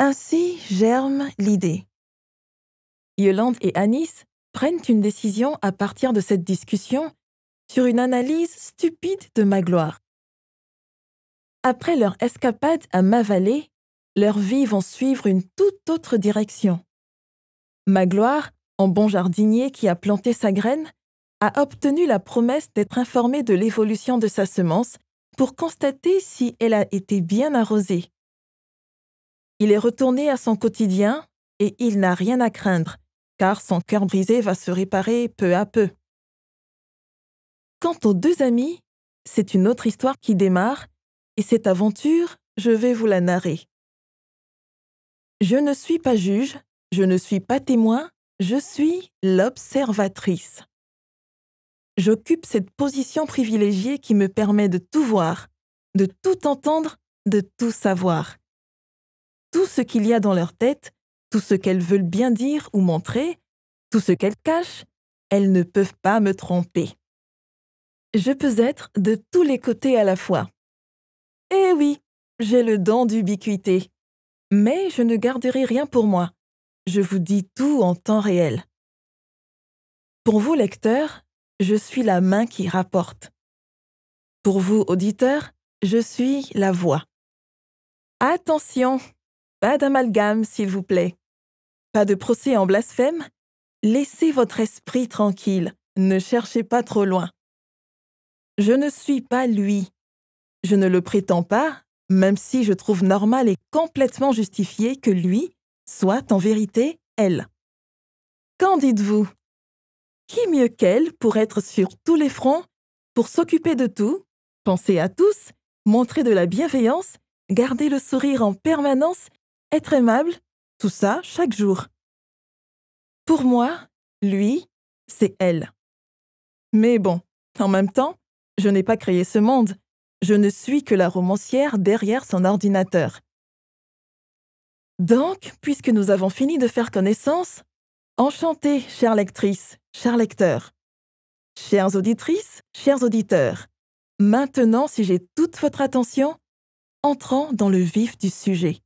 Ainsi germe l'idée. Yolande et Anis prennent une décision à partir de cette discussion sur une analyse stupide de Magloire. Après leur escapade à Mavalé, leurs vies vont suivre une toute autre direction. Magloire, en bon jardinier qui a planté sa graine, a obtenu la promesse d'être informé de l'évolution de sa semence pour constater si elle a été bien arrosée. Il est retourné à son quotidien et il n'a rien à craindre, car son cœur brisé va se réparer peu à peu. Quant aux deux amis, c'est une autre histoire qui démarre, et cette aventure, je vais vous la narrer. Je ne suis pas juge, je ne suis pas témoin, je suis l'observatrice. J'occupe cette position privilégiée qui me permet de tout voir, de tout entendre, de tout savoir tout ce qu'il y a dans leur tête, tout ce qu'elles veulent bien dire ou montrer, tout ce qu'elles cachent, elles ne peuvent pas me tromper. Je peux être de tous les côtés à la fois. Eh oui, j'ai le don d'ubiquité. Mais je ne garderai rien pour moi. Je vous dis tout en temps réel. Pour vous, lecteurs, je suis la main qui rapporte. Pour vous, auditeurs, je suis la voix. Attention, pas d'amalgame, s'il vous plaît. Pas de procès en blasphème. Laissez votre esprit tranquille. Ne cherchez pas trop loin. Je ne suis pas lui. Je ne le prétends pas, même si je trouve normal et complètement justifié que lui soit en vérité elle. Qu'en dites-vous Qui mieux qu'elle pour être sur tous les fronts, pour s'occuper de tout, penser à tous, montrer de la bienveillance, garder le sourire en permanence être aimable, tout ça chaque jour. Pour moi, lui, c'est elle. Mais bon, en même temps, je n'ai pas créé ce monde, je ne suis que la romancière derrière son ordinateur. Donc, puisque nous avons fini de faire connaissance, enchantée, chère lectrice, chers lecteurs, chères auditrices, chers auditeurs, maintenant, si j'ai toute votre attention, entrons dans le vif du sujet.